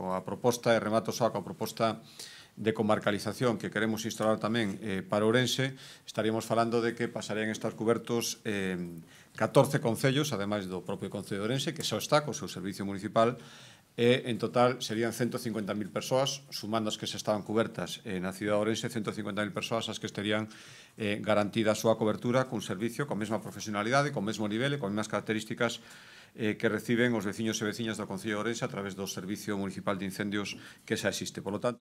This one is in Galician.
coa proposta e remato xa coa proposta de comarcalización que queremos instalar tamén eh, para Ourense, estaríamos falando de que pasarían estar cubertos eh, 14 concellos, ademais do propio Concello de Ourense, que só está co seu servicio municipal, e en total serían 150.000 persoas, sumando as que se estaban cobertas eh, na cidade de Ourense, 150.000 persoas as que estarían eh, garantida a súa cobertura cun servicio con mesma profesionalidade, con mesmo nivel e con mesmas características eh, que reciben os veciños e veciñas do Concello de Orense a través do Servicio Municipal de Incendios que xa existe. Por lo tanto,